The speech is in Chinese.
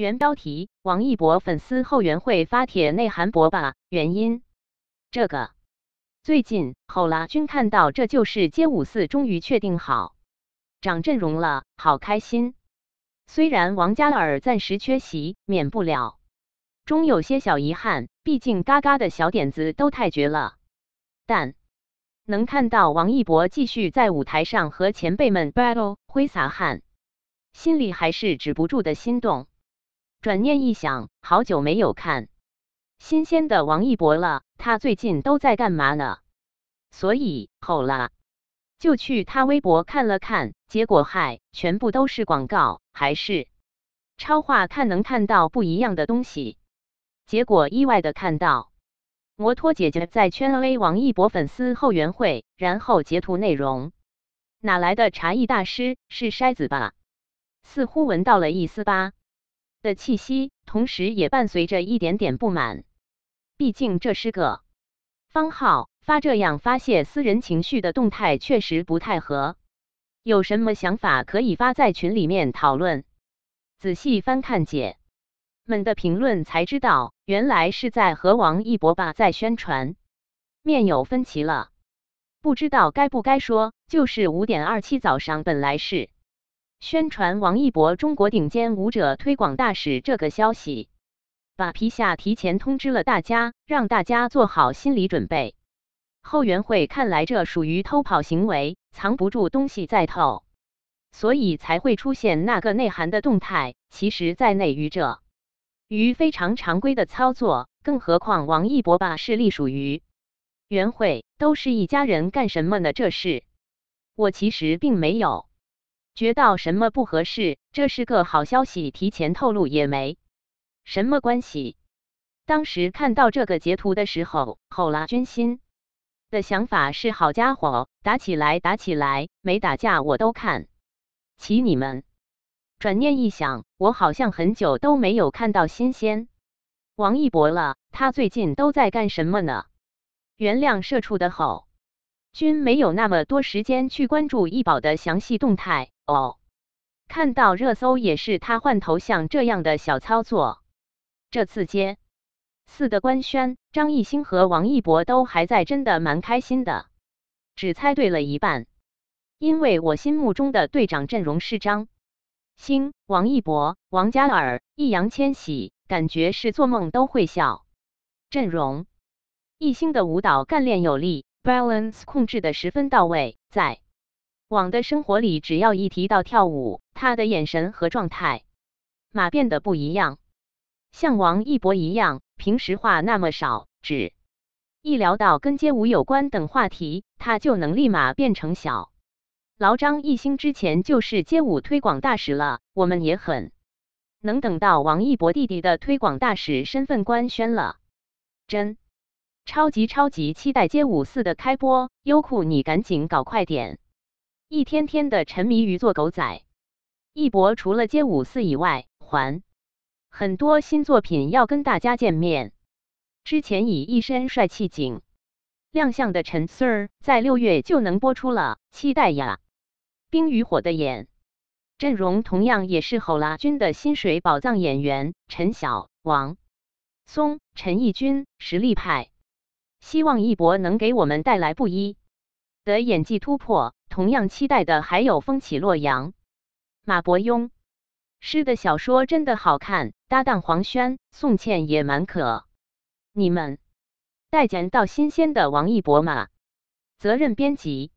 原标题：王一博粉丝后援会发帖内涵博吧，原因这个最近吼了君看到，这就是街舞四终于确定好，长阵容了，好开心。虽然王嘉尔暂时缺席，免不了，终有些小遗憾，毕竟嘎嘎的小点子都太绝了。但能看到王一博继续在舞台上和前辈们 battle，挥洒汗，心里还是止不住的心动。转念一想，好久没有看新鲜的王一博了，他最近都在干嘛呢？所以吼了，就去他微博看了看，结果嗨，全部都是广告，还是超话看能看到不一样的东西。结果意外的看到摩托姐姐在圈 A 王一博粉丝后援会，然后截图内容哪来的茶艺大师是筛子吧？似乎闻到了一丝吧。的气息，同时也伴随着一点点不满。毕竟这是个方浩发这样发泄私人情绪的动态，确实不太合。有什么想法可以发在群里面讨论。仔细翻看姐们的评论才知道，原来是在和王一博吧在宣传面有分歧了。不知道该不该说，就是五点二七早上本来是。宣传王一博中国顶尖舞者推广大使这个消息，把皮下提前通知了大家，让大家做好心理准备。后援会看来这属于偷跑行为，藏不住东西在偷，所以才会出现那个内涵的动态。其实在内娱这，于非常常规的操作，更何况王一博吧是隶属于援会，都是一家人，干什么呢？这事我其实并没有。觉得什么不合适？这是个好消息，提前透露也没什么关系。当时看到这个截图的时候，吼啦军心的想法是：好家伙，打起来打起来，没打架我都看起你们。转念一想，我好像很久都没有看到新鲜王一博了，他最近都在干什么呢？原谅社畜的吼，君没有那么多时间去关注易宝的详细动态。哦，看到热搜也是他换头像这样的小操作。这次接四的官宣，张艺兴和王一博都还在，真的蛮开心的。只猜对了一半，因为我心目中的队长阵容是张星、王一博、王嘉尔、易烊千玺，感觉是做梦都会笑。阵容，艺兴的舞蹈干练有力，balance 控制的十分到位，在。网的生活里，只要一提到跳舞，他的眼神和状态马变得不一样。像王一博一样，平时话那么少，只一聊到跟街舞有关等话题，他就能立马变成小。老张一星之前就是街舞推广大使了，我们也很能等到王一博弟弟的推广大使身份官宣了，真超级超级期待《街舞四》的开播，优酷你赶紧搞快点。一天天的沉迷于做狗仔，一博除了《街舞四》以外，还很多新作品要跟大家见面。之前以一身帅气景亮相的陈 sir，在六月就能播出了，期待呀！冰与火的眼阵容同样也是吼啦军的薪水宝藏演员陈晓、王松、陈奕君，实力派，希望一博能给我们带来不一。的演技突破，同样期待的还有《风起洛阳》。马伯庸，诗的小说真的好看，搭档黄轩、宋茜也蛮可。你们待见到新鲜的王一博吗？责任编辑。